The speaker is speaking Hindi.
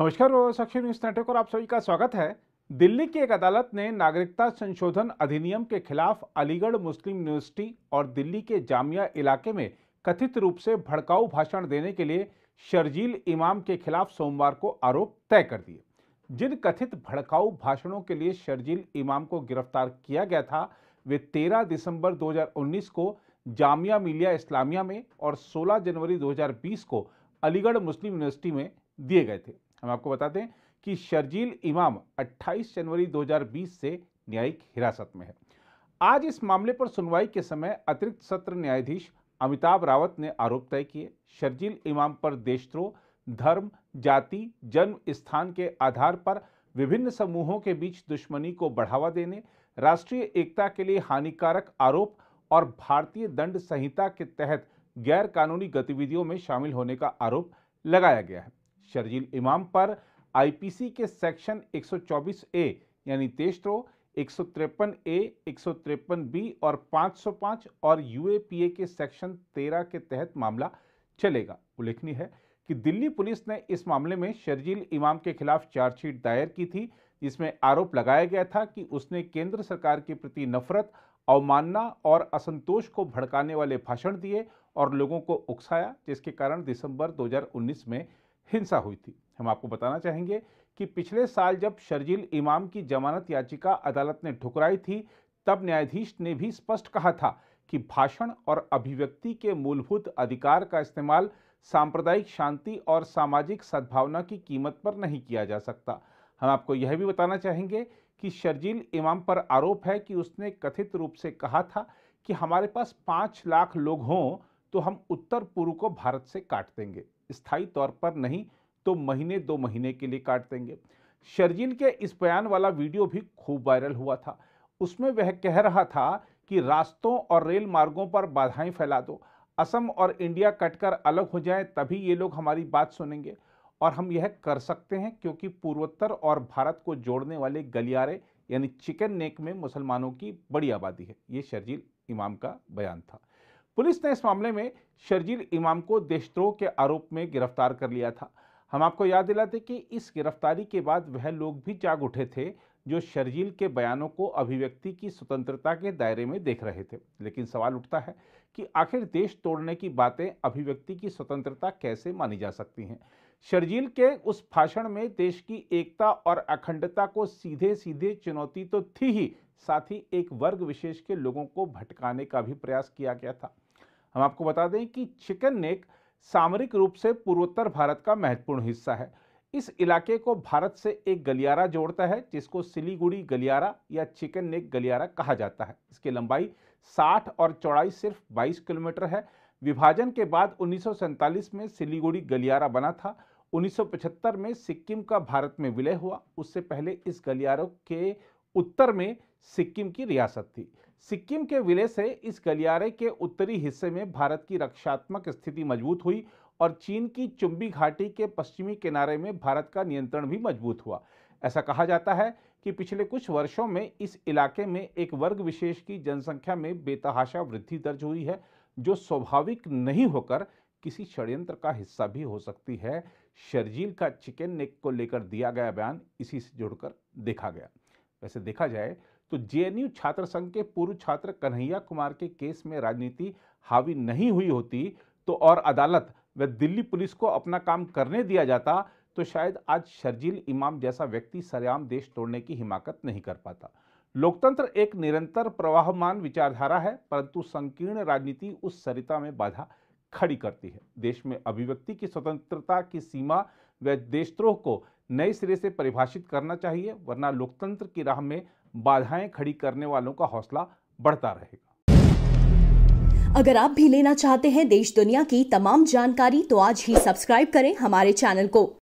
नमस्कार साक्षी न्यूज नेटवर्क और आप सभी का स्वागत है दिल्ली की एक अदालत ने नागरिकता संशोधन अधिनियम के खिलाफ अलीगढ़ मुस्लिम यूनिवर्सिटी और दिल्ली के जामिया इलाके में कथित रूप से भड़काऊ भाषण देने के लिए शर्जील इमाम के खिलाफ सोमवार को आरोप तय कर दिए जिन कथित भड़काऊ भाषणों के लिए शर्जील इमाम को गिरफ्तार किया गया था वे तेरह दिसंबर दो को जामिया मिलिया इस्लामिया में और सोलह जनवरी दो को अलीगढ़ मुस्लिम यूनिवर्सिटी में दिए गए थे हम आपको बता दें कि शर्जील इमाम 28 जनवरी 2020 से न्यायिक हिरासत में है आज इस मामले पर सुनवाई के समय अतिरिक्त सत्र न्यायाधीश अमिताभ रावत ने आरोप तय किए शर्जील इमाम पर देशद्रोह धर्म जाति जन्म स्थान के आधार पर विभिन्न समूहों के बीच दुश्मनी को बढ़ावा देने राष्ट्रीय एकता के लिए हानिकारक आरोप और भारतीय दंड संहिता के तहत गैर कानूनी गतिविधियों में शामिल होने का आरोप लगाया गया है शर्जील इमाम पर आईपीसी के सेक्शन 124 ए यानी तेस्ट्रो एक ए एक सौ तिरपन बी और 505 और यूएपीए के सेक्शन 13 के तहत मामला चलेगा उल्लेखनीय है कि दिल्ली पुलिस ने इस मामले में शर्जील इमाम के खिलाफ चार्जशीट दायर की थी जिसमें आरोप लगाया गया था कि उसने केंद्र सरकार के प्रति नफरत अवमानना और असंतोष को भड़काने वाले भाषण दिए और लोगों को उकसाया जिसके कारण दिसंबर 2019 में हिंसा हुई थी हम आपको बताना चाहेंगे कि पिछले साल जब शर्जील इमाम की जमानत याचिका अदालत ने ठुकराई थी तब न्यायाधीश ने भी स्पष्ट कहा था कि भाषण और अभिव्यक्ति के मूलभूत अधिकार का इस्तेमाल सांप्रदायिक शांति और सामाजिक सद्भावना की कीमत पर नहीं किया जा सकता हम आपको यह भी बताना चाहेंगे कि शर्जील इमाम पर आरोप है कि उसने कथित रूप से कहा था कि हमारे पास पाँच लाख लोग हों तो हम उत्तर पूर्व को भारत से काट देंगे स्थायी तौर पर नहीं तो महीने दो महीने के लिए काट देंगे शर्जील के इस बयान वाला वीडियो भी खूब वायरल हुआ था उसमें वह कह रहा था कि रास्तों और रेल मार्गों पर बाधाएं फैला दो असम और इंडिया कटकर अलग हो जाए तभी ये लोग हमारी बात सुनेंगे और हम यह कर सकते हैं क्योंकि पूर्वोत्तर और भारत को जोड़ने वाले गलियारे यानी चिकन नेक में मुसलमानों की बड़ी आबादी है ये शर्जील इमाम का बयान था पुलिस ने इस मामले में शर्जील इमाम को देशद्रोह के आरोप में गिरफ्तार कर लिया था हम आपको याद दिलाते कि इस गिरफ्तारी के बाद वह लोग भी जाग उठे थे जो शर्जील के बयानों को अभिव्यक्ति की स्वतंत्रता के दायरे में देख रहे थे लेकिन सवाल उठता है कि आखिर देश तोड़ने की बातें अभिव्यक्ति की स्वतंत्रता कैसे मानी जा सकती हैं शर्जील के उस भाषण में देश की एकता और अखंडता को सीधे सीधे चुनौती तो थी ही साथ ही एक वर्ग विशेष के लोगों को भटकाने का भी प्रयास किया गया था हम आपको बता दें कि चिकन नेक सामरिक रूप से पूर्वोत्तर भारत का महत्वपूर्ण हिस्सा है इस इलाके को भारत से एक गलियारा जोड़ता है जिसको सिलीगुड़ी गलियारा या चिकन नेक गलियारा कहा जाता है इसकी लंबाई 60 और चौड़ाई सिर्फ 22 किलोमीटर है विभाजन के बाद उन्नीस में सिलीगुड़ी गलियारा बना था 1975 में सिक्किम का भारत में विलय हुआ उससे पहले इस गलियारों के उत्तर में सिक्किम की रियासत थी सिक्किम के विलय से इस गलियारे के उत्तरी हिस्से में भारत की रक्षात्मक स्थिति मजबूत हुई और चीन की चुंबी घाटी के पश्चिमी किनारे में भारत का नियंत्रण भी मजबूत हुआ ऐसा कहा जाता है कि पिछले कुछ वर्षों में इस इलाके में एक वर्ग विशेष की जनसंख्या में बेतहाशा वृद्धि दर्ज हुई है जो स्वाभाविक नहीं होकर किसी षड्यंत्र का हिस्सा भी हो सकती है शर्जील का चिकन नेक को लेकर दिया गया बयान इसी से जुड़कर देखा गया वैसे देखा जाए तो जेएनयू छात्र संघ के पूर्व छात्र कन्हैया कुमार के केस में राजनीति हावी नहीं हुई होती तो और अदालत व दिल्ली पुलिस को अपना काम करने दिया जाता तो शायद आज शर्जील इमाम जैसा व्यक्ति सरेआम देश तोड़ने की हिमाकत नहीं कर पाता लोकतंत्र एक निरंतर प्रवाहमान विचारधारा है परंतु संकीर्ण राजनीति उस सरिता में बाधा खड़ी करती है देश में अभिव्यक्ति की स्वतंत्रता की सीमा व देशद्रोह को नए सिरे से परिभाषित करना चाहिए वरना लोकतंत्र की राह में बाधाएं खड़ी करने वालों का हौसला बढ़ता रहेगा अगर आप भी लेना चाहते हैं देश दुनिया की तमाम जानकारी तो आज ही सब्सक्राइब करें हमारे चैनल को